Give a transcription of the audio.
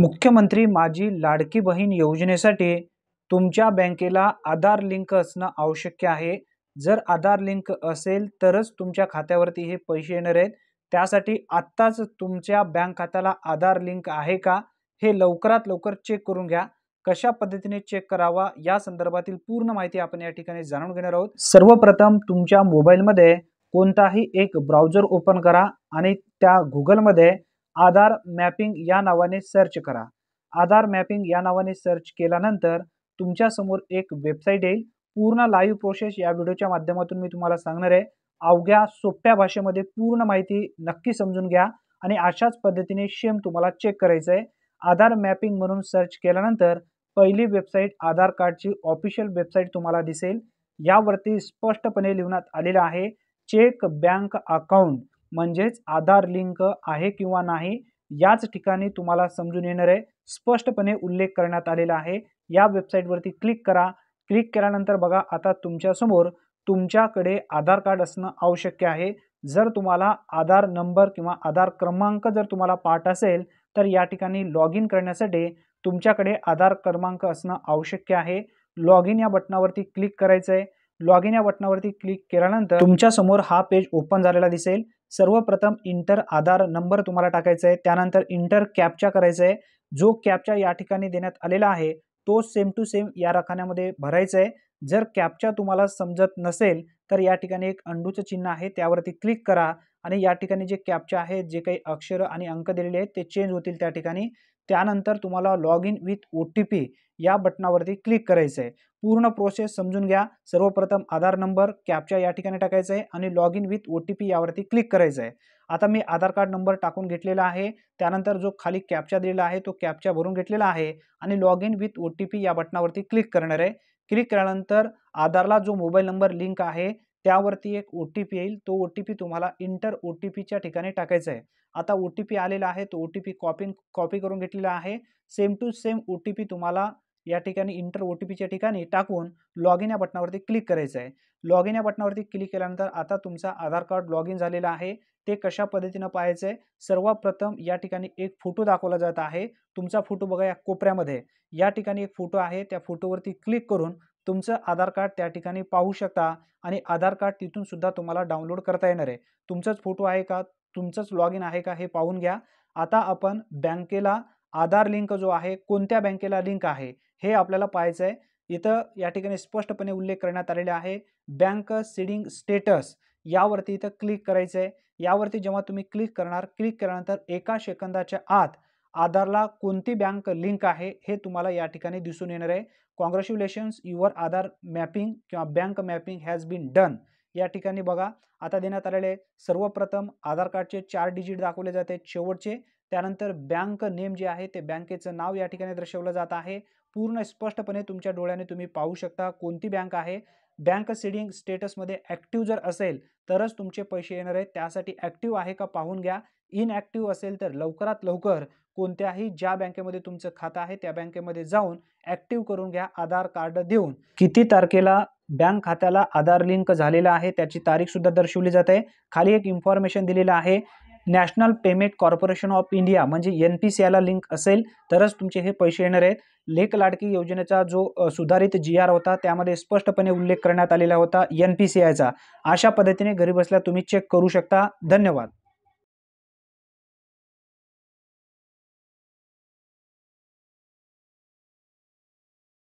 मुख्यमंत्री माझी लाडकी बहीण योजनेसाठी तुमच्या बँकेला आधार लिंक असणं आवश्यक आहे जर आधार लिंक असेल तरच तुमच्या खात्यावरती हे पैसे येणार आहेत त्यासाठी आत्ताच तुमच्या बँक खात्याला आधार लिंक आहे का हे लवकरात लवकर चेक करून घ्या कशा पद्धतीने चेक करावा या संदर्भातील पूर्ण माहिती आपण या ठिकाणी जाणून घेणार आहोत सर्वप्रथम तुमच्या मोबाईलमध्ये कोणताही एक ब्राउझर ओपन करा आणि त्या गुगलमध्ये आधार मॅपिंग या नावाने सर्च करा आधार मॅपिंग या नावाने सर्च केल्यानंतर तुमच्यासमोर एक वेबसाईट येईल पूर्ण लाईव्ह प्रोसेस या व्हिडिओच्या माध्यमातून मी तुम्हाला सांगणार आहे अवघ्या सोप्या भाषेमध्ये पूर्ण माहिती नक्की समजून घ्या आणि अशाच पद्धतीने सेम तुम्हाला चेक करायचं आहे आधार मॅपिंग म्हणून सर्च केल्यानंतर पहिली वेबसाईट आधार कार्डची ऑफिशियल वेबसाईट तुम्हाला दिसेल यावरती स्पष्टपणे लिहिण्यात आलेलं आहे चेक बँक अकाउंट म्हणजेच आधार लिंक आहे किंवा नाही याच ठिकाणी तुम्हाला समजून येणार आहे स्पष्टपणे उल्लेख करण्यात आलेला आहे या वेबसाईटवरती क्लिक करा क्लिक केल्यानंतर बघा आता तुमच्यासमोर तुमच्याकडे आधार कार्ड असणं आवश्यक आहे जर तुम्हाला आधार नंबर किंवा आधार क्रमांक जर तुम्हाला पाठ असेल तर या ठिकाणी लॉग इन करण्यासाठी तुमच्याकडे आधार क्रमांक असणं आवश्यक आहे लॉग इन या बटनावरती क्लिक करायचं आहे लॉग इन या बटनावरती क्लिक केल्यानंतर तुमच्यासमोर हा पेज ओपन झालेला दिसेल सर्वप्रथम इंटर आधार नंबर तुम्हाला टाकायचा आहे त्यानंतर इंटर कॅपचा करायचा आहे जो कॅपचा या ठिकाणी देण्यात आलेला आहे तो सेम टू सेम या रखान्यामध्ये भरायचा आहे जर कॅपचा तुम्हाला समजत नसेल तर या ठिकाणी एक अंडूचं चिन्ह आहे त्यावरती क्लिक करा आणि या ठिकाणी जे कॅपचा आहेत जे काही अक्षर आणि अंक दिलेले आहेत ते चेंज होतील त्या ठिकाणी त्यानंतर तुम्हाला log in with O T P या बटनावरती क्लिक करायचं आहे पूर्ण प्रोसेस समजून घ्या सर्वप्रथम आधार नंबर कॅपच्या या ठिकाणी टाकायचं आहे आणि log in with O T P यावरती क्लिक करायचं आहे आता मी आधार कार्ड नंबर टाकून घेतलेला आहे त्यानंतर जो खाली कॅपचा दिलेला आहे तो कॅपच्या भरून घेतलेला आहे आणि log in with O T P या बटनावरती क्लिक करणार आहे क्लिक केल्यानंतर आधारला जो मोबाईल नंबर लिंक आहे त्यावरती एक ओ टी पी येईल तो ओ टी पी तुम्हाला इंटर ओ टी पीच्या ठिकाणी टाकायचा आहे आता ओ टी पी आलेला आहे तो O T P copy copy करून घेतलेला आहे same to same O T P तुम्हाला या ठिकाणी इंटर ओ टी पीच्या ठिकाणी टाकून लॉग इन या बटनावरती क्लिक करायचं आहे लॉग इन या बटनावरती क्लिक केल्यानंतर आता तुमचा आधार कार्ड लॉग इन झालेला आहे ते कशा पद्धतीनं पाहायचं आहे सर्वप्रथम या ठिकाणी एक फोटो दाखवला जात आहे तुमचा फोटो बघा या कोपऱ्यामध्ये या ठिकाणी एक फोटो आहे त्या फोटोवरती क्लिक करून तुमचं आधार कार्ड त्या ठिकाणी पाहू शकता आणि आधार कार्ड तिथून सुद्धा तुम्हाला डाउनलोड करता येणार आहे तुमचाच फोटो आहे का तुमचंच लॉग इन आहे का हे पाहून घ्या आता आपण बँकेला आधार लिंक जो आहे कोणत्या बँकेला लिंक आहे हे आपल्याला पाहायचं आहे इथं या ठिकाणी स्पष्टपणे उल्लेख करण्यात आलेला आहे बँक सिडिंग स्टेटस यावरती इथं क्लिक करायचं आहे यावरती जेव्हा तुम्ही क्लिक करणार क्लिक केल्यानंतर एका सेकंदाच्या आत आधारला कोणती बँक लिंक आहे हे तुम्हाला या ठिकाणी दिसून येणार आहे कॉंग्रॅच्युलेशन्स युअर आधार मॅपिंग किंवा bank mapping has been done या ठिकाणी बघा आता देण्यात आलेले सर्वप्रथम आधार कार्डचे चार डिजिट दाखवले जाते शेवटचे त्यानंतर बँक नेम जे आहे ते बँकेचं नाव या ठिकाणी दर्शवलं जात आहे पूर्ण स्पष्टपणे तुमच्या डोळ्याने तुम्ही पाहू शकता कोणती बँक आहे बँक सिडिंग स्टेटसमध्ये ॲक्टिव्ह जर असेल तरच तुमचे पैसे येणार आहेत त्यासाठी ॲक्टिव्ह आहे का पाहून घ्या इनॲक्टिव्ह असेल तर लवकरात लवकर कोणत्याही ज्या बँकेमध्ये तुमचं खातं आहे त्या बँकेमध्ये जाऊन ॲक्टिव्ह करून घ्या आधार कार्ड देऊन किती तारखेला बँक खात्याला आधार लिंक झालेला आहे त्याची तारीखसुद्धा दर्शवली जाते खाली एक इन्फॉर्मेशन दिलेलं आहे National Payment Corporation of India म्हणजे एन पी सी आयला लिंक असेल तरच तुमचे हे पैसे येणार आहेत लेख लाडकी योजनेचा जो सुधारित जी आर होता त्यामध्ये स्पष्टपणे उल्लेख करण्यात आलेला होता एन पी सी आयचा अशा पद्धतीने घरी बसल्या तुम्ही चेक करू शकता धन्यवाद